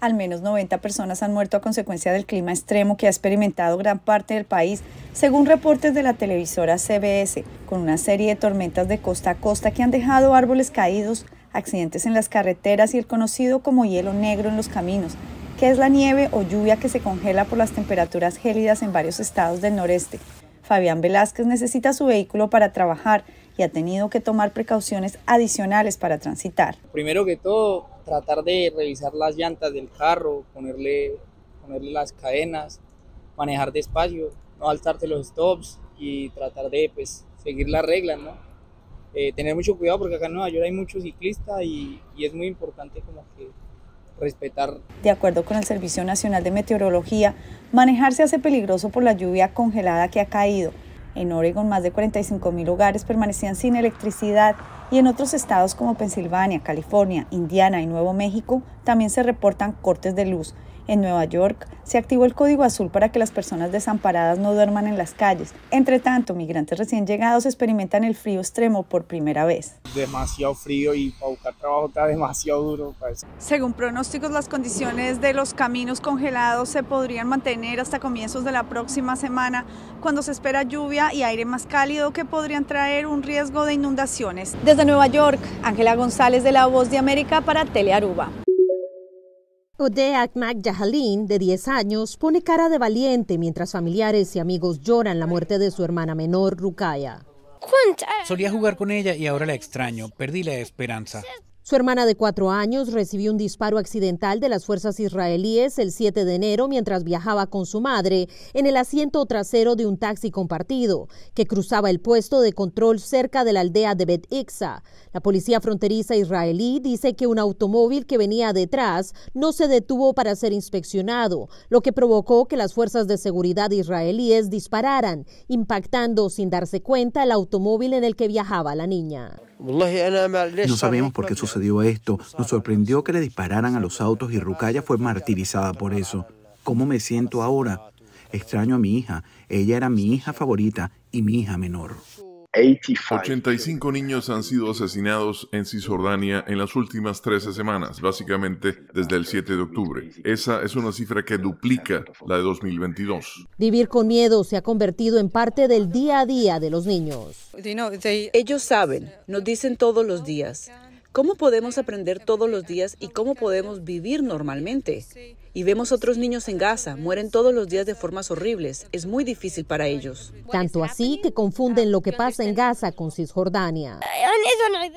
Al menos 90 personas han muerto a consecuencia del clima extremo que ha experimentado gran parte del país, según reportes de la televisora CBS, con una serie de tormentas de costa a costa que han dejado árboles caídos, accidentes en las carreteras y el conocido como hielo negro en los caminos, que es la nieve o lluvia que se congela por las temperaturas gélidas en varios estados del noreste. Fabián Velázquez necesita su vehículo para trabajar y ha tenido que tomar precauciones adicionales para transitar. Primero que todo, tratar de revisar las llantas del carro, ponerle, las cadenas, manejar despacio, no saltarte los stops y tratar de pues, seguir las reglas, eh, tener mucho cuidado porque acá en Nueva York hay muchos ciclistas y, y es muy importante como que respetar. De acuerdo con el Servicio Nacional de Meteorología, manejarse hace peligroso por la lluvia congelada que ha caído. En Oregon, más de 45 mil hogares permanecían sin electricidad y en otros estados como Pensilvania, California, Indiana y Nuevo México también se reportan cortes de luz en Nueva York se activó el Código Azul para que las personas desamparadas no duerman en las calles. Entre tanto, migrantes recién llegados experimentan el frío extremo por primera vez. Demasiado frío y para buscar trabajo está demasiado duro. Según pronósticos, las condiciones de los caminos congelados se podrían mantener hasta comienzos de la próxima semana, cuando se espera lluvia y aire más cálido que podrían traer un riesgo de inundaciones. Desde Nueva York, Ángela González de La Voz de América para Aruba. Odeak Akmak de 10 años, pone cara de valiente mientras familiares y amigos lloran la muerte de su hermana menor, Rukaya. Solía jugar con ella y ahora la extraño. Perdí la esperanza. Su hermana de cuatro años recibió un disparo accidental de las fuerzas israelíes el 7 de enero mientras viajaba con su madre en el asiento trasero de un taxi compartido que cruzaba el puesto de control cerca de la aldea de Bet Iksa. La policía fronteriza israelí dice que un automóvil que venía detrás no se detuvo para ser inspeccionado, lo que provocó que las fuerzas de seguridad israelíes dispararan, impactando sin darse cuenta el automóvil en el que viajaba la niña. No sabemos por qué sucedió esto. Nos sorprendió que le dispararan a los autos y Rukaya fue martirizada por eso. ¿Cómo me siento ahora? Extraño a mi hija. Ella era mi hija favorita y mi hija menor. 85 niños han sido asesinados en Cisjordania en las últimas 13 semanas, básicamente desde el 7 de octubre. Esa es una cifra que duplica la de 2022. Vivir con miedo se ha convertido en parte del día a día de los niños. Ellos saben, nos dicen todos los días. ¿Cómo podemos aprender todos los días y cómo podemos vivir normalmente? Y vemos otros niños en Gaza, mueren todos los días de formas horribles. Es muy difícil para ellos. Tanto así que confunden lo que pasa en Gaza con Cisjordania.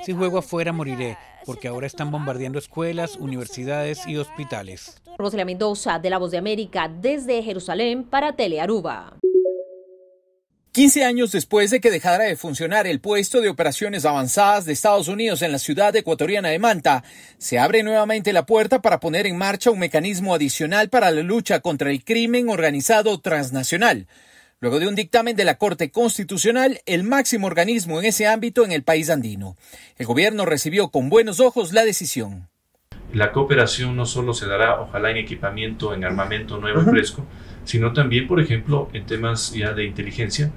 Si juego afuera moriré, porque ahora están bombardeando escuelas, universidades y hospitales. Rosalia Mendoza, de La Voz de América, desde Jerusalén para Tele Aruba. 15 años después de que dejara de funcionar el puesto de operaciones avanzadas de Estados Unidos en la ciudad ecuatoriana de Manta, se abre nuevamente la puerta para poner en marcha un mecanismo adicional para la lucha contra el crimen organizado transnacional. Luego de un dictamen de la Corte Constitucional, el máximo organismo en ese ámbito en el país andino. El gobierno recibió con buenos ojos la decisión. La cooperación no solo se dará, ojalá, en equipamiento, en armamento nuevo y fresco, sino también, por ejemplo, en temas ya de inteligencia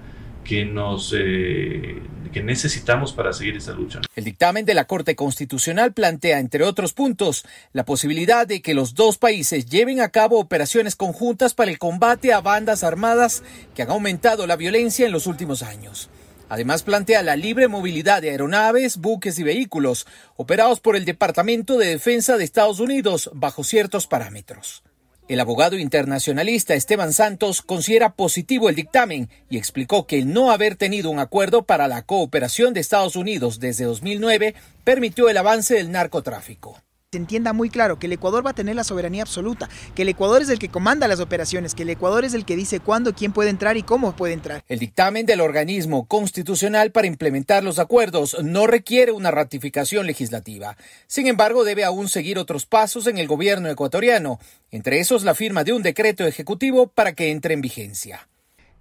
que nos eh, que necesitamos para seguir esta lucha. El dictamen de la Corte Constitucional plantea, entre otros puntos, la posibilidad de que los dos países lleven a cabo operaciones conjuntas para el combate a bandas armadas que han aumentado la violencia en los últimos años. Además plantea la libre movilidad de aeronaves, buques y vehículos operados por el Departamento de Defensa de Estados Unidos bajo ciertos parámetros. El abogado internacionalista Esteban Santos considera positivo el dictamen y explicó que el no haber tenido un acuerdo para la cooperación de Estados Unidos desde 2009 permitió el avance del narcotráfico entienda muy claro que el Ecuador va a tener la soberanía absoluta, que el Ecuador es el que comanda las operaciones, que el Ecuador es el que dice cuándo, quién puede entrar y cómo puede entrar. El dictamen del organismo constitucional para implementar los acuerdos no requiere una ratificación legislativa. Sin embargo, debe aún seguir otros pasos en el gobierno ecuatoriano, entre esos la firma de un decreto ejecutivo para que entre en vigencia.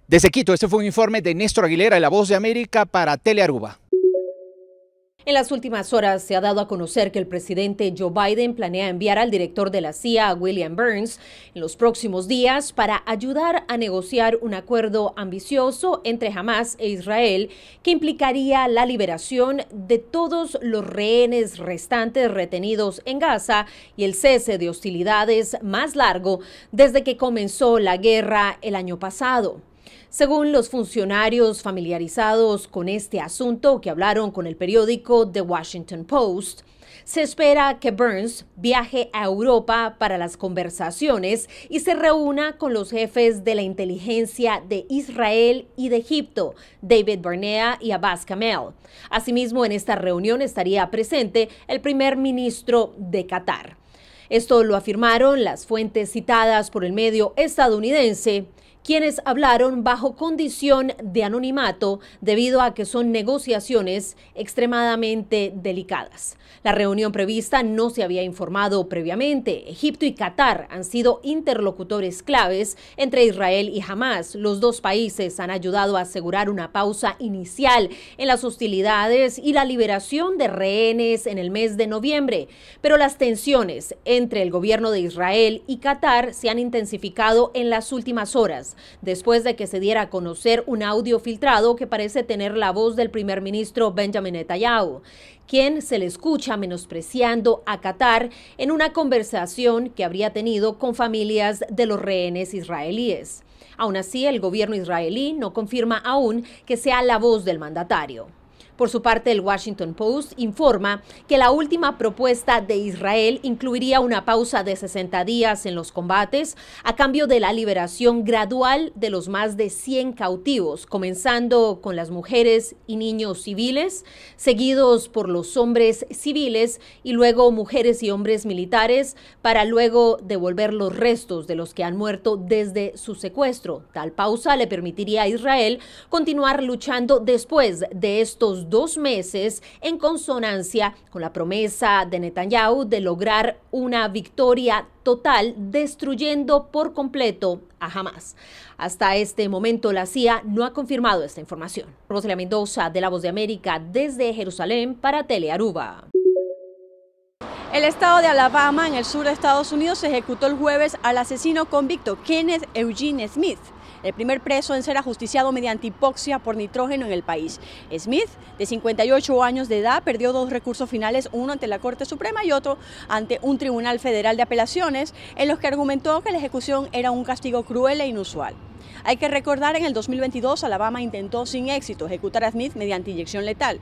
Desde Quito, este fue un informe de Néstor Aguilera, La Voz de América, para Aruba. En las últimas horas se ha dado a conocer que el presidente Joe Biden planea enviar al director de la CIA, William Burns, en los próximos días para ayudar a negociar un acuerdo ambicioso entre Hamas e Israel que implicaría la liberación de todos los rehenes restantes retenidos en Gaza y el cese de hostilidades más largo desde que comenzó la guerra el año pasado. Según los funcionarios familiarizados con este asunto que hablaron con el periódico The Washington Post, se espera que Burns viaje a Europa para las conversaciones y se reúna con los jefes de la inteligencia de Israel y de Egipto, David Barnea y Abbas Kamel. Asimismo, en esta reunión estaría presente el primer ministro de Qatar. Esto lo afirmaron las fuentes citadas por el medio estadounidense quienes hablaron bajo condición de anonimato debido a que son negociaciones extremadamente delicadas. La reunión prevista no se había informado previamente. Egipto y Qatar han sido interlocutores claves entre Israel y Hamas. Los dos países han ayudado a asegurar una pausa inicial en las hostilidades y la liberación de rehenes en el mes de noviembre, pero las tensiones entre el gobierno de Israel y Qatar se han intensificado en las últimas horas después de que se diera a conocer un audio filtrado que parece tener la voz del primer ministro Benjamin Netanyahu, quien se le escucha menospreciando a Qatar en una conversación que habría tenido con familias de los rehenes israelíes. Aún así, el gobierno israelí no confirma aún que sea la voz del mandatario. Por su parte, el Washington Post informa que la última propuesta de Israel incluiría una pausa de 60 días en los combates a cambio de la liberación gradual de los más de 100 cautivos, comenzando con las mujeres y niños civiles, seguidos por los hombres civiles y luego mujeres y hombres militares, para luego devolver los restos de los que han muerto desde su secuestro. Tal pausa le permitiría a Israel continuar luchando después de estos dos meses en consonancia con la promesa de Netanyahu de lograr una victoria total, destruyendo por completo a Hamas. Hasta este momento, la CIA no ha confirmado esta información. Rosalía Mendoza, de La Voz de América, desde Jerusalén para Tele Aruba. El estado de Alabama, en el sur de Estados Unidos, ejecutó el jueves al asesino convicto Kenneth Eugene Smith el primer preso en ser ajusticiado mediante hipoxia por nitrógeno en el país. Smith, de 58 años de edad, perdió dos recursos finales, uno ante la Corte Suprema y otro ante un Tribunal Federal de Apelaciones, en los que argumentó que la ejecución era un castigo cruel e inusual. Hay que recordar, que en el 2022 Alabama intentó sin éxito ejecutar a Smith mediante inyección letal.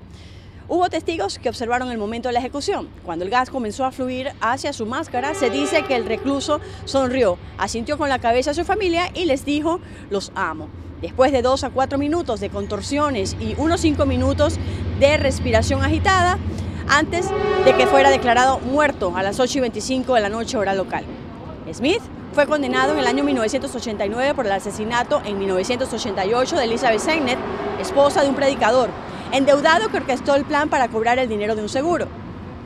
Hubo testigos que observaron el momento de la ejecución. Cuando el gas comenzó a fluir hacia su máscara, se dice que el recluso sonrió, asintió con la cabeza a su familia y les dijo, los amo. Después de dos a cuatro minutos de contorsiones y unos cinco minutos de respiración agitada, antes de que fuera declarado muerto a las 8 y 25 de la noche hora local. Smith fue condenado en el año 1989 por el asesinato en 1988 de Elizabeth Sennett, esposa de un predicador, endeudado que orquestó el plan para cobrar el dinero de un seguro.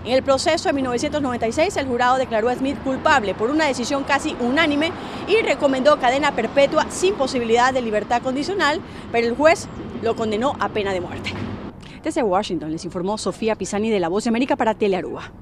En el proceso de 1996, el jurado declaró a Smith culpable por una decisión casi unánime y recomendó cadena perpetua sin posibilidad de libertad condicional, pero el juez lo condenó a pena de muerte. Desde Washington les informó Sofía Pisani de La Voz de América para Telearúa.